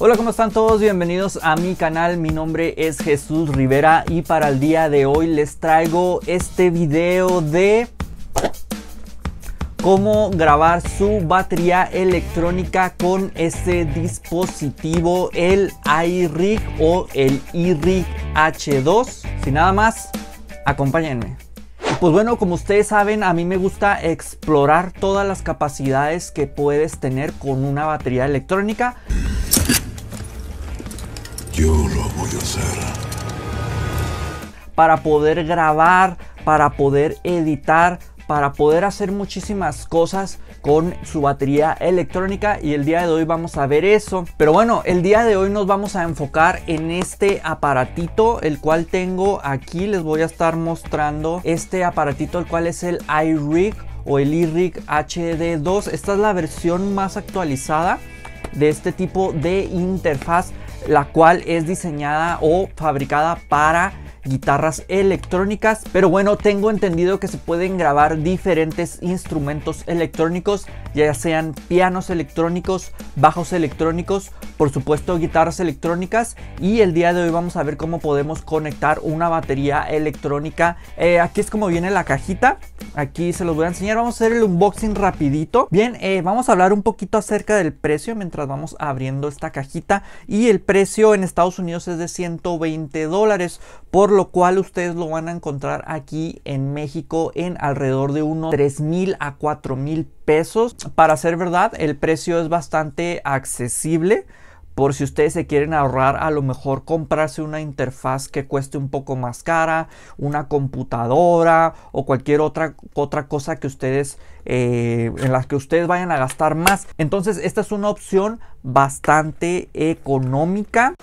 Hola, ¿cómo están todos? Bienvenidos a mi canal, mi nombre es Jesús Rivera y para el día de hoy les traigo este video de cómo grabar su batería electrónica con este dispositivo, el iRig o el iRig H2. si nada más, acompáñenme. Pues bueno, como ustedes saben, a mí me gusta explorar todas las capacidades que puedes tener con una batería electrónica. Yo lo voy a Para poder grabar, para poder editar, para poder hacer muchísimas cosas con su batería electrónica y el día de hoy vamos a ver eso. Pero bueno, el día de hoy nos vamos a enfocar en este aparatito, el cual tengo aquí, les voy a estar mostrando este aparatito, el cual es el iRig o el iRig HD2. Esta es la versión más actualizada de este tipo de interfaz la cual es diseñada o fabricada para guitarras electrónicas, pero bueno, tengo entendido que se pueden grabar diferentes instrumentos electrónicos, ya sean pianos electrónicos, bajos electrónicos, por supuesto guitarras electrónicas y el día de hoy vamos a ver cómo podemos conectar una batería electrónica. Eh, aquí es como viene la cajita, aquí se los voy a enseñar, vamos a hacer el unboxing rapidito. Bien, eh, vamos a hablar un poquito acerca del precio mientras vamos abriendo esta cajita y el precio en Estados Unidos es de 120 dólares por lo cual ustedes lo van a encontrar aquí en México en alrededor de unos 3 mil a 4 mil pesos. Para ser verdad, el precio es bastante accesible por si ustedes se quieren ahorrar a lo mejor comprarse una interfaz que cueste un poco más cara, una computadora o cualquier otra, otra cosa que ustedes eh, en las que ustedes vayan a gastar más. Entonces esta es una opción bastante económica.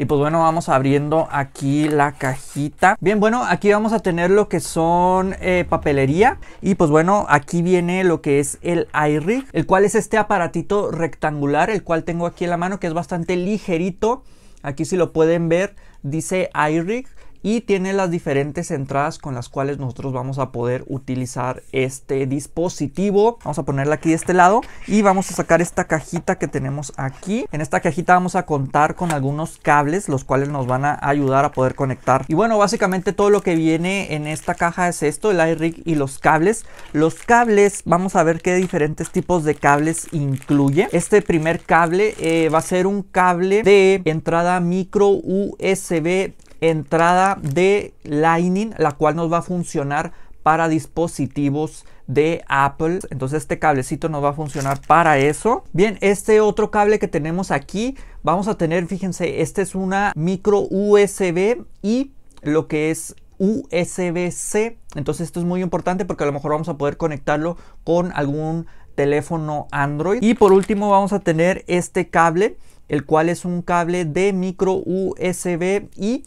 Y pues bueno, vamos abriendo aquí la cajita. Bien, bueno, aquí vamos a tener lo que son eh, papelería. Y pues bueno, aquí viene lo que es el iRig, el cual es este aparatito rectangular, el cual tengo aquí en la mano, que es bastante ligerito. Aquí si lo pueden ver, dice iRig y tiene las diferentes entradas con las cuales nosotros vamos a poder utilizar este dispositivo vamos a ponerla aquí de este lado y vamos a sacar esta cajita que tenemos aquí en esta cajita vamos a contar con algunos cables los cuales nos van a ayudar a poder conectar y bueno básicamente todo lo que viene en esta caja es esto el iRig y los cables los cables vamos a ver qué diferentes tipos de cables incluye este primer cable eh, va a ser un cable de entrada micro USB entrada de Lightning, la cual nos va a funcionar para dispositivos de Apple. Entonces este cablecito nos va a funcionar para eso. Bien, este otro cable que tenemos aquí, vamos a tener, fíjense, este es una micro USB y lo que es USB-C. Entonces esto es muy importante porque a lo mejor vamos a poder conectarlo con algún teléfono Android. Y por último vamos a tener este cable, el cual es un cable de micro USB y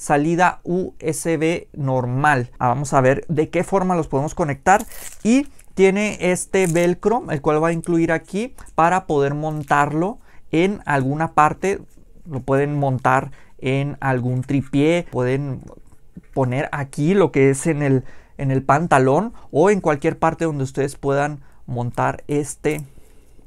salida USB normal. Ah, vamos a ver de qué forma los podemos conectar y tiene este velcro, el cual va a incluir aquí para poder montarlo en alguna parte. Lo pueden montar en algún tripié, pueden poner aquí lo que es en el, en el pantalón o en cualquier parte donde ustedes puedan montar este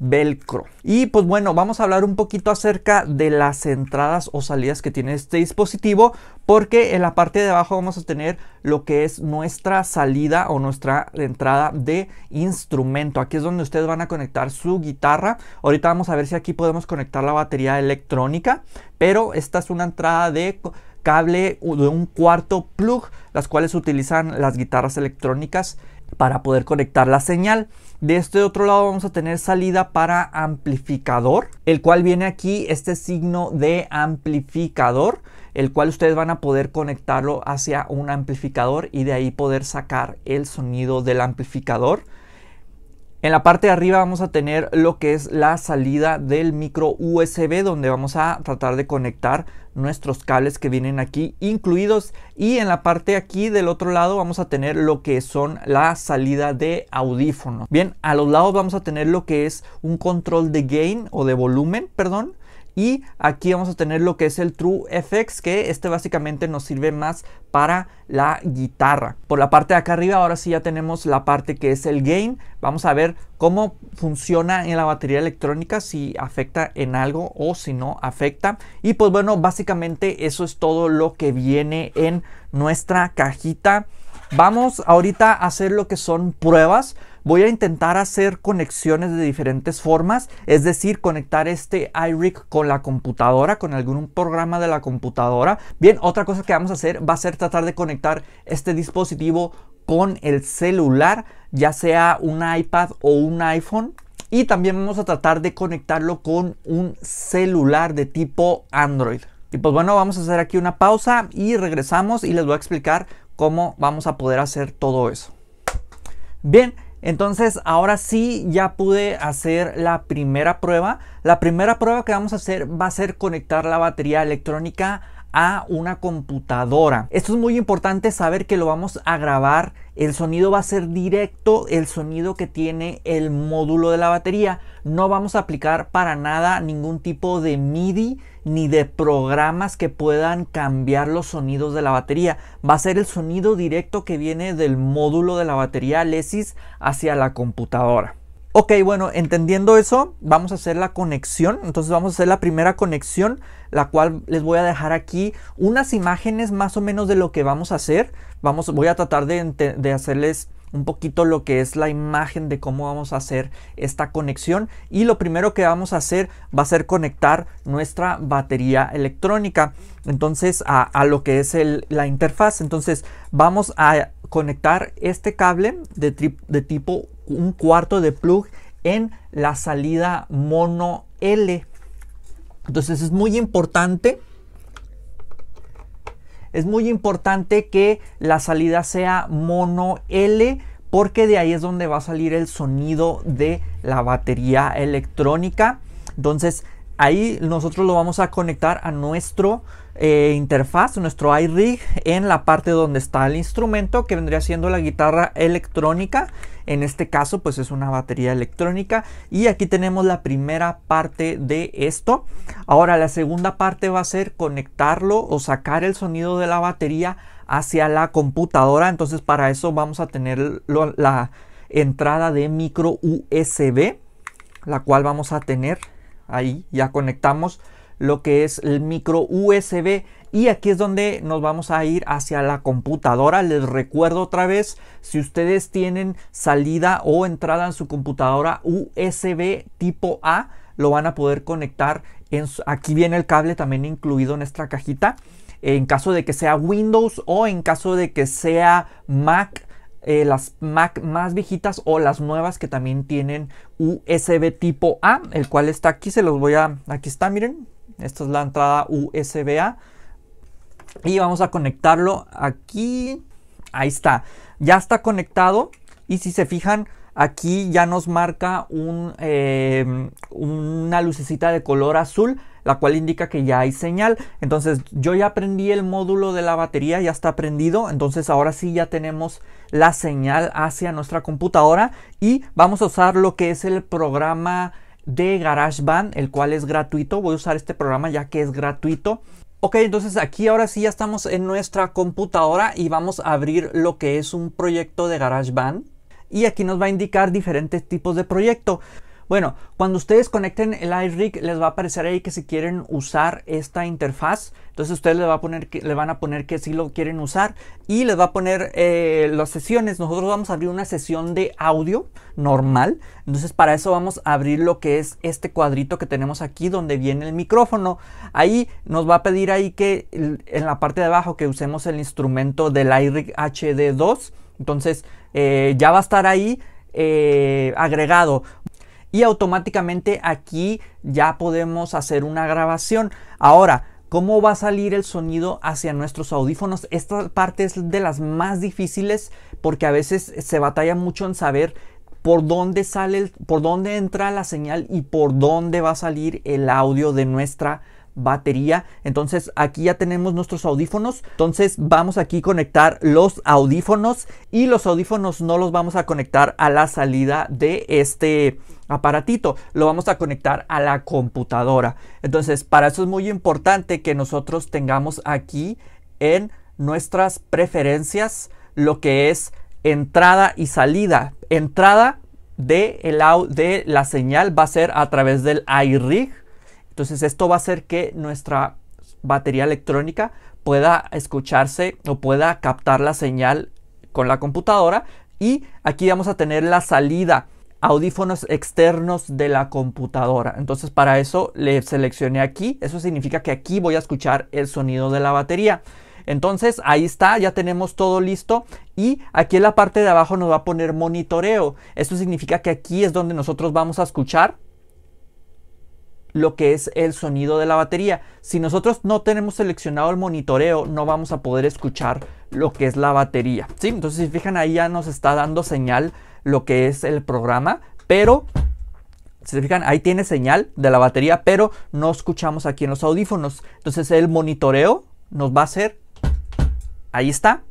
velcro. Y pues bueno, vamos a hablar un poquito acerca de las entradas o salidas que tiene este dispositivo porque en la parte de abajo vamos a tener lo que es nuestra salida o nuestra entrada de instrumento. Aquí es donde ustedes van a conectar su guitarra. Ahorita vamos a ver si aquí podemos conectar la batería electrónica, pero esta es una entrada de cable de un cuarto plug, las cuales utilizan las guitarras electrónicas para poder conectar la señal. De este otro lado vamos a tener salida para amplificador, el cual viene aquí este signo de amplificador, el cual ustedes van a poder conectarlo hacia un amplificador y de ahí poder sacar el sonido del amplificador. En la parte de arriba vamos a tener lo que es la salida del micro USB donde vamos a tratar de conectar nuestros cables que vienen aquí incluidos y en la parte aquí del otro lado vamos a tener lo que son la salida de audífono. Bien, a los lados vamos a tener lo que es un control de gain o de volumen, perdón, y aquí vamos a tener lo que es el True FX, que este básicamente nos sirve más para la guitarra. Por la parte de acá arriba, ahora sí ya tenemos la parte que es el gain. Vamos a ver cómo funciona en la batería electrónica, si afecta en algo o si no afecta. Y pues bueno, básicamente eso es todo lo que viene en nuestra cajita. Vamos ahorita a hacer lo que son pruebas. Voy a intentar hacer conexiones de diferentes formas, es decir, conectar este iRig con la computadora, con algún programa de la computadora. Bien, otra cosa que vamos a hacer va a ser tratar de conectar este dispositivo con el celular, ya sea un iPad o un iPhone. Y también vamos a tratar de conectarlo con un celular de tipo Android. Y pues bueno, vamos a hacer aquí una pausa y regresamos y les voy a explicar cómo vamos a poder hacer todo eso. Bien, entonces ahora sí ya pude hacer la primera prueba. La primera prueba que vamos a hacer va a ser conectar la batería electrónica a una computadora. Esto es muy importante saber que lo vamos a grabar. El sonido va a ser directo, el sonido que tiene el módulo de la batería. No vamos a aplicar para nada ningún tipo de MIDI ni de programas que puedan cambiar los sonidos de la batería. Va a ser el sonido directo que viene del módulo de la batería Lesis hacia la computadora. Ok, bueno, entendiendo eso, vamos a hacer la conexión. Entonces vamos a hacer la primera conexión, la cual les voy a dejar aquí unas imágenes más o menos de lo que vamos a hacer. Vamos, voy a tratar de, hacerles un poquito lo que es la imagen de cómo vamos a hacer esta conexión. Y lo primero que vamos a hacer va a ser conectar nuestra batería electrónica. Entonces a, lo que es la interfaz. Entonces vamos a conectar este cable de, de tipo un cuarto de plug en la salida mono L. Entonces es muy importante es muy importante que la salida sea mono L porque de ahí es donde va a salir el sonido de la batería electrónica. Entonces ahí nosotros lo vamos a conectar a nuestro eh, interfaz, nuestro iRig, en la parte donde está el instrumento que vendría siendo la guitarra electrónica. En este caso, pues es una batería electrónica. Y aquí tenemos la primera parte de esto. Ahora, la segunda parte va a ser conectarlo o sacar el sonido de la batería hacia la computadora. Entonces, para eso vamos a tener la entrada de micro USB, la cual vamos a tener ahí. Ya conectamos lo que es el micro USB y aquí es donde nos vamos a ir hacia la computadora. Les recuerdo otra vez, si ustedes tienen salida o entrada en su computadora USB tipo A, lo van a poder conectar. aquí viene el cable también incluido en esta cajita. En caso de que sea Windows o en caso de que sea Mac, eh, las Mac más viejitas o las nuevas que también tienen USB tipo A, el cual está aquí. Se los voy a. Aquí está, miren. Esta es la entrada USB-A. Y vamos a conectarlo aquí. Ahí está. Ya está conectado. Y si se fijan, aquí ya nos marca un, eh, una lucecita de color azul, la cual indica que ya hay señal. Entonces yo ya prendí el módulo de la batería, ya está prendido. Entonces ahora sí ya tenemos la señal hacia nuestra computadora y vamos a usar lo que es el programa de GarageBand, el cual es gratuito. Voy a usar este programa ya que es gratuito. Ok, entonces aquí ahora sí ya estamos en nuestra computadora y vamos a abrir lo que es un proyecto de GarageBand. Y aquí nos va a indicar diferentes tipos de proyecto. Bueno, cuando ustedes conecten el iRig les va a aparecer ahí que si quieren usar esta interfaz. Entonces ustedes le, van a poner que si lo quieren usar y les va a poner eh, las sesiones. Nosotros vamos a abrir una sesión de audio normal. Entonces para eso vamos a abrir lo que es este cuadrito que tenemos aquí donde viene el micrófono. Ahí nos va a pedir ahí que en la parte de abajo que usemos el instrumento del iRig HD2. Entonces eh, ya va a estar ahí eh, agregado y automáticamente aquí ya podemos hacer una grabación. Ahora, ¿cómo va a salir el sonido hacia nuestros audífonos? Esta parte es de las más difíciles porque a veces se batalla mucho en saber por dónde sale, por dónde entra la señal y por dónde va a salir el audio de nuestra batería. Entonces aquí ya tenemos nuestros audífonos. Entonces vamos aquí conectar los audífonos y los audífonos no los vamos a conectar a la salida de este aparatito. Lo vamos a conectar a la computadora. Entonces para eso es muy importante que nosotros tengamos aquí en nuestras preferencias lo que es entrada y salida. Entrada de, de la señal va a ser a través del iRig entonces esto va a hacer que nuestra batería electrónica pueda escucharse o pueda captar la señal con la computadora y aquí vamos a tener la salida audífonos externos de la computadora. Entonces para eso le seleccioné aquí. Eso significa que aquí voy a escuchar el sonido de la batería. Entonces ahí está, ya tenemos todo listo y aquí en la parte de abajo nos va a poner monitoreo. Esto significa que aquí es donde nosotros vamos a escuchar lo que es el sonido de la batería. Si nosotros no tenemos seleccionado el monitoreo, no vamos a poder escuchar lo que es la batería. ¿sí? Entonces, si fijan, ahí ya nos está dando señal lo que es el programa, pero si se fijan, ahí tiene señal de la batería, pero no escuchamos aquí en los audífonos. Entonces, el monitoreo nos va a hacer. Ahí está.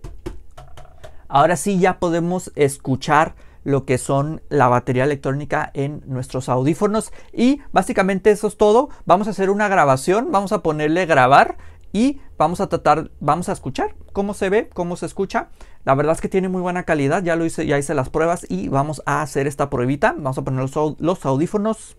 Ahora sí ya podemos escuchar lo que son la batería electrónica en nuestros audífonos. Y básicamente eso es todo. Vamos a hacer una grabación, vamos a ponerle grabar y vamos a tratar, vamos a escuchar cómo se ve, cómo se escucha. La verdad es que tiene muy buena calidad, ya lo hice, ya hice las pruebas y vamos a hacer esta pruebita. Vamos a poner los, audífonos.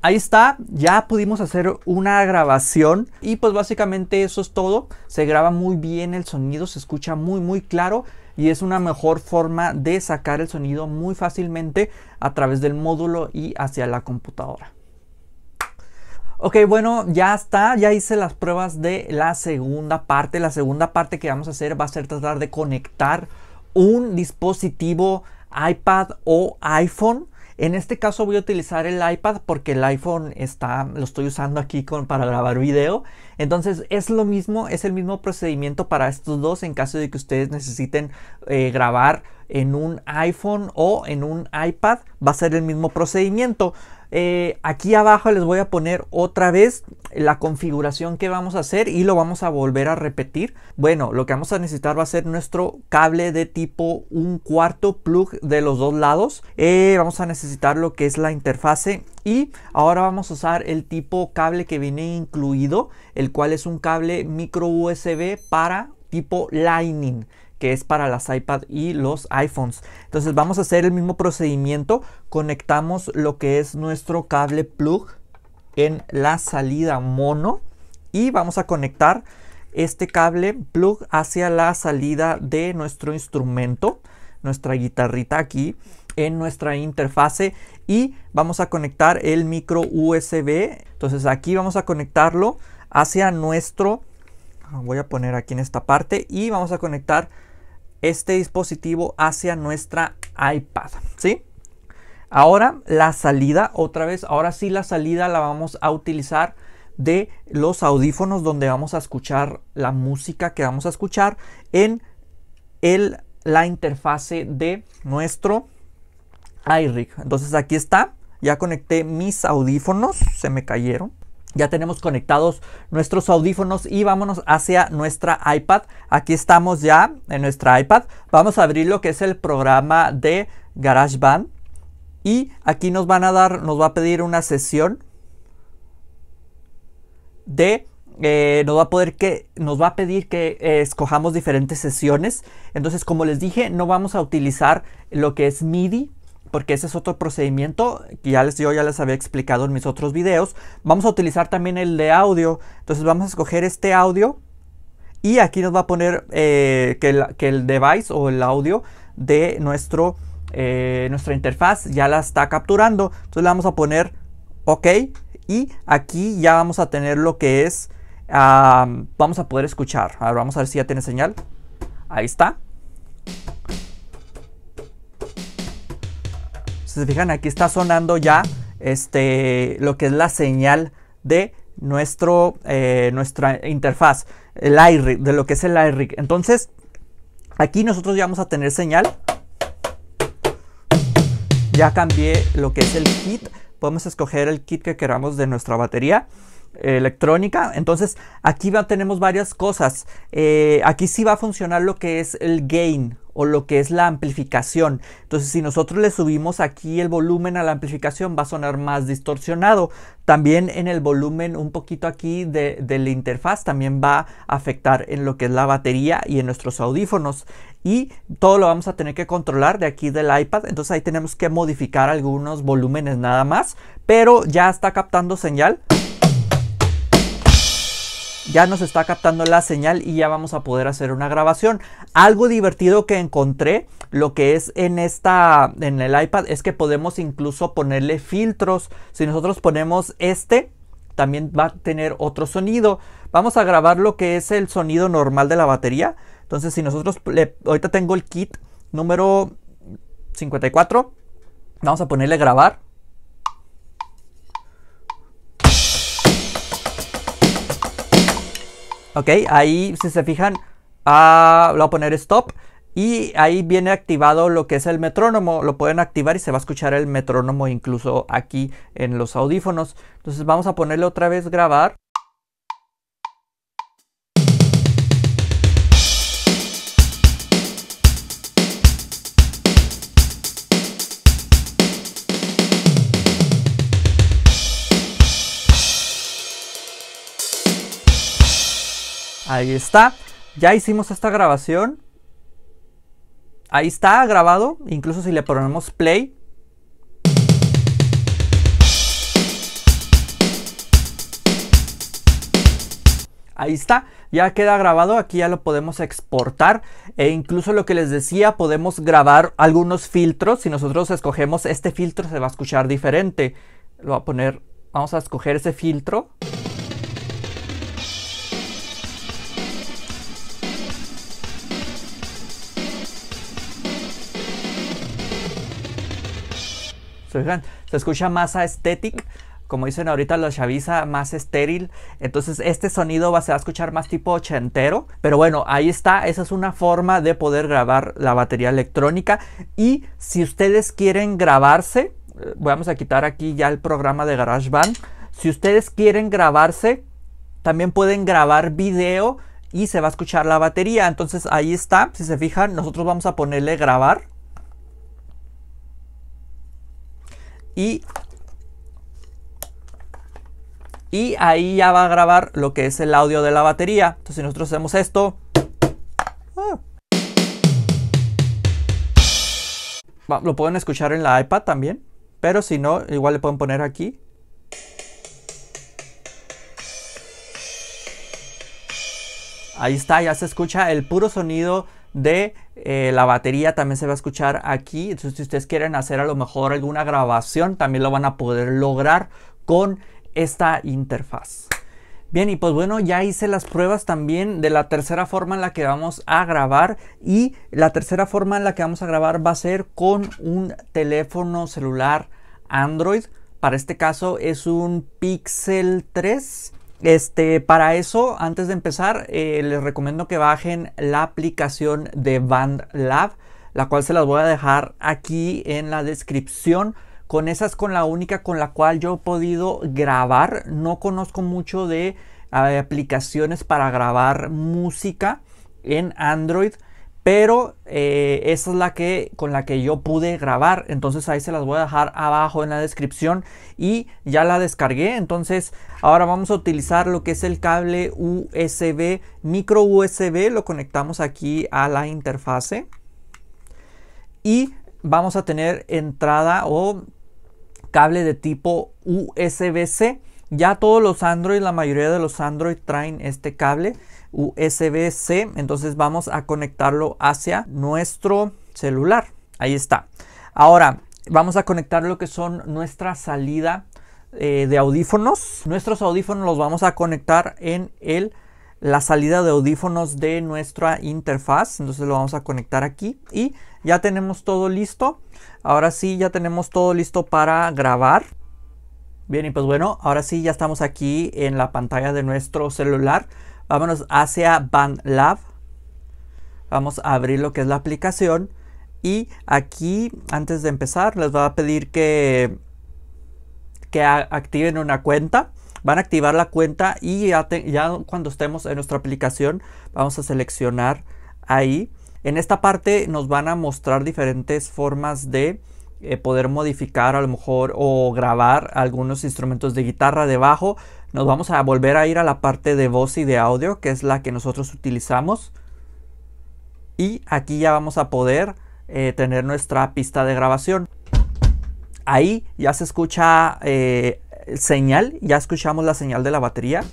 Ahí está, ya pudimos hacer una grabación y pues básicamente eso es todo. Se graba muy bien el sonido, se escucha muy muy claro y es una mejor forma de sacar el sonido muy fácilmente a través del módulo y hacia la computadora. Ok, bueno, ya está, ya hice las pruebas de la segunda parte. La segunda parte que vamos a hacer va a ser tratar de conectar un dispositivo iPad o iPhone en este caso voy a utilizar el iPad porque el iPhone está, lo estoy usando aquí para grabar video. Entonces es lo mismo, es el mismo procedimiento para estos dos en caso de que ustedes necesiten eh, grabar en un iPhone o en un iPad va a ser el mismo procedimiento. Eh, aquí abajo les voy a poner otra vez la configuración que vamos a hacer y lo vamos a volver a repetir. Bueno, lo que vamos a necesitar va a ser nuestro cable de tipo un cuarto plug de los dos lados. Eh, vamos a necesitar lo que es la interfase y ahora vamos a usar el tipo cable que viene incluido, el cual es un cable micro USB para tipo Lightning que es para las iPad y los iPhones. Entonces vamos a hacer el mismo procedimiento. Conectamos lo que es nuestro cable plug en la salida mono y vamos a conectar este cable plug hacia la salida de nuestro instrumento, nuestra guitarrita aquí en nuestra interfase y vamos a conectar el micro USB. Entonces aquí vamos a conectarlo hacia nuestro ah, voy a poner aquí en esta parte y vamos a conectar este dispositivo hacia nuestra iPad, ¿sí? Ahora la salida, otra vez, ahora sí la salida la vamos a utilizar de los audífonos donde vamos a escuchar la música que vamos a escuchar en el, la interfase de nuestro iRig. Entonces aquí está, ya conecté mis audífonos, se me cayeron. Ya tenemos conectados nuestros audífonos y vámonos hacia nuestra iPad. Aquí estamos ya en nuestra iPad. Vamos a abrir lo que es el programa de GarageBand. Y aquí nos van a dar, nos va a pedir una sesión de eh, nos va a poder que nos va a pedir que eh, escojamos diferentes sesiones entonces como les dije no vamos a utilizar lo que es MIDI porque ese es otro procedimiento que ya les, yo ya les había explicado en mis otros videos. Vamos a utilizar también el de audio. Entonces vamos a escoger este audio y aquí nos va a poner eh, que, el, device o el audio de nuestro, eh, nuestra interfaz ya la está capturando. Entonces le vamos a poner OK y aquí ya vamos a tener lo que es, vamos a poder escuchar. Ahora vamos a ver si ya tiene señal. Ahí está. fijan aquí está sonando ya este, lo que es la señal de nuestro, eh, nuestra interfaz, el iRig, de lo que es el iRig. Entonces, aquí nosotros ya vamos a tener señal. Ya cambié lo que es el kit. Podemos escoger el kit que queramos de nuestra batería eh, electrónica. Entonces aquí va, tenemos varias cosas. Eh, aquí sí va a funcionar lo que es el gain o lo que es la amplificación. Entonces si nosotros le subimos aquí el volumen a la amplificación va a sonar más distorsionado. También en el volumen un poquito aquí de, de la interfaz también va a afectar en lo que es la batería y en nuestros audífonos y todo lo vamos a tener que controlar de aquí del iPad. Entonces ahí tenemos que modificar algunos volúmenes nada más, pero ya está captando señal ya nos está captando la señal y ya vamos a poder hacer una grabación. Algo divertido que encontré, lo que es en esta, en el iPad, es que podemos incluso ponerle filtros. Si nosotros ponemos este, también va a tener otro sonido. Vamos a grabar lo que es el sonido normal de la batería. Entonces, si nosotros, le, ahorita tengo el kit número 54, vamos a ponerle grabar. Ok, ahí si se fijan, ah, lo voy a poner stop. Y ahí viene activado lo que es el metrónomo. Lo pueden activar y se va a escuchar el metrónomo incluso aquí en los audífonos. Entonces vamos a ponerle otra vez grabar. Ahí está. Ya hicimos esta grabación. Ahí está grabado. Incluso si le ponemos play. Ahí está, ya queda grabado, aquí ya lo podemos exportar e incluso lo que les decía, podemos grabar algunos filtros. Si nosotros escogemos este filtro se va a escuchar diferente. Lo a poner, vamos a escoger ese filtro. Se, escucha más aesthetic, como dicen ahorita los chaviza, más estéril. Entonces este sonido va, se va a escuchar más tipo ochentero. Pero bueno, ahí está. Esa es una forma de poder grabar la batería electrónica. Y si ustedes quieren grabarse, eh, vamos a quitar aquí ya el programa de GarageBand. Si ustedes quieren grabarse, también pueden grabar video y se va a escuchar la batería. Entonces ahí está. Si se fijan, nosotros vamos a ponerle grabar. y, ahí ya va a grabar lo que es el audio de la batería. Entonces si nosotros hacemos esto, ah. lo pueden escuchar en la iPad también, pero si no, igual le pueden poner aquí. Ahí está, ya se escucha el puro sonido de eh, la batería también se va a escuchar aquí. Entonces, si ustedes quieren hacer a lo mejor alguna grabación, también lo van a poder lograr con esta interfaz. Bien, y pues bueno, ya hice las pruebas también de la tercera forma en la que vamos a grabar y la tercera forma en la que vamos a grabar va a ser con un teléfono celular Android. Para este caso es un Pixel 3 este, para eso, antes de empezar, eh, les recomiendo que bajen la aplicación de BandLab, la cual se las voy a dejar aquí en la descripción. Con esa es con la única con la cual yo he podido grabar. No conozco mucho de eh, aplicaciones para grabar música en Android pero eh, esa es la que con la que yo pude grabar entonces ahí se las voy a dejar abajo en la descripción y ya la descargué entonces ahora vamos a utilizar lo que es el cable USB micro USB lo conectamos aquí a la interfase y vamos a tener entrada o cable de tipo USB-C ya todos los Android la mayoría de los Android traen este cable USB-C. Entonces vamos a conectarlo hacia nuestro celular. Ahí está. Ahora vamos a conectar lo que son nuestra salida eh, de audífonos. Nuestros audífonos los vamos a conectar en el la salida de audífonos de nuestra interfaz entonces lo vamos a conectar aquí y ya tenemos todo listo ahora sí ya tenemos todo listo para grabar bien y pues bueno ahora sí ya estamos aquí en la pantalla de nuestro celular Vámonos hacia BandLab. Vamos a abrir lo que es la aplicación. Y aquí, antes de empezar, les va a pedir que, que activen una cuenta. Van a activar la cuenta y ya cuando estemos en nuestra aplicación, vamos a seleccionar ahí. En esta parte nos van a mostrar diferentes formas de eh, poder modificar a lo mejor o grabar algunos instrumentos de guitarra, debajo Nos vamos a volver a ir a la parte de voz y de audio, que es la que nosotros utilizamos. Y aquí ya vamos a poder eh, tener nuestra pista de grabación. Ahí ya se escucha eh, señal, ya escuchamos la señal de la batería.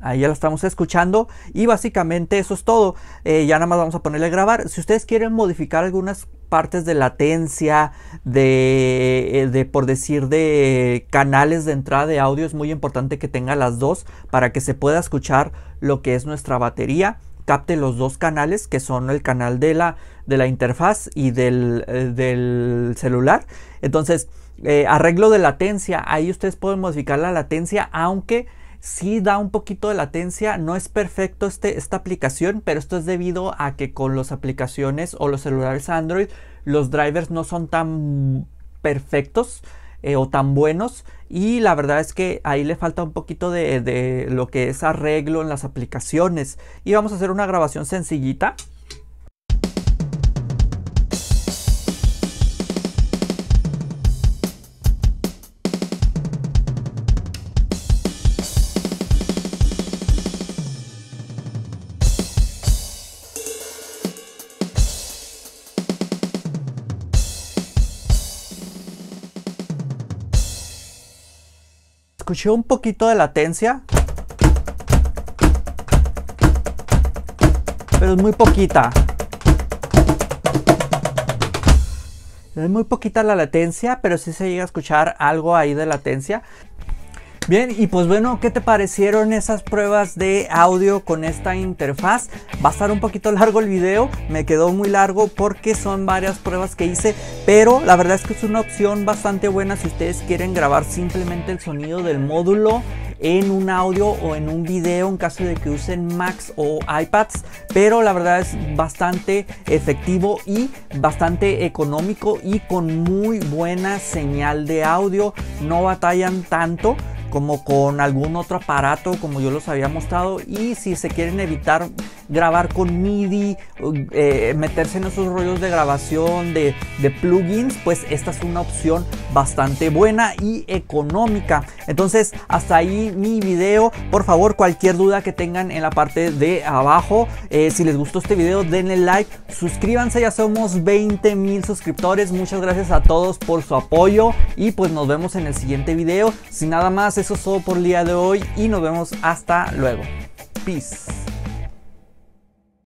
Ahí ya la estamos escuchando y básicamente eso es todo. ya nada más vamos a ponerle grabar. Si ustedes quieren modificar algunas partes de latencia, eh, de, por decir, de canales de entrada de audio, es muy importante que tenga las dos para que se pueda escuchar lo que es nuestra batería capte los dos canales que son el canal de la, de la interfaz y del, eh, del celular. Entonces, eh, arreglo de latencia, ahí ustedes pueden modificar la latencia, aunque sí da un poquito de latencia, no es perfecto este, esta aplicación, pero esto es debido a que con las aplicaciones o los celulares Android los drivers no son tan perfectos eh, o tan buenos y la verdad es que ahí le falta un poquito de, de lo que es arreglo en las aplicaciones y vamos a hacer una grabación sencillita escuché un poquito de latencia. Pero es muy poquita. Es muy poquita la latencia, pero sí se llega a escuchar algo ahí de latencia. Bien, y pues bueno, ¿qué te parecieron esas pruebas de audio con esta interfaz? Va a estar un poquito largo el video, me quedó muy largo porque son varias pruebas que hice, pero la verdad es que es una opción bastante buena si ustedes quieren grabar simplemente el sonido del módulo en un audio o en un video en caso de que usen Macs o iPads, pero la verdad es bastante efectivo y bastante económico y con muy buena señal de audio, no batallan tanto como con algún otro aparato como yo los había mostrado y si se quieren evitar grabar con MIDI, eh, meterse en esos rollos de grabación de, plugins, pues esta es una opción bastante buena y económica. Entonces, hasta ahí mi video. Por favor, cualquier duda que tengan en la parte de abajo. Eh, si les gustó este video, denle like, suscríbanse, ya somos 20 mil suscriptores. Muchas gracias a todos por su apoyo y pues nos vemos en el siguiente video. Sin nada más, eso es todo por el día de hoy y nos vemos hasta luego. Peace.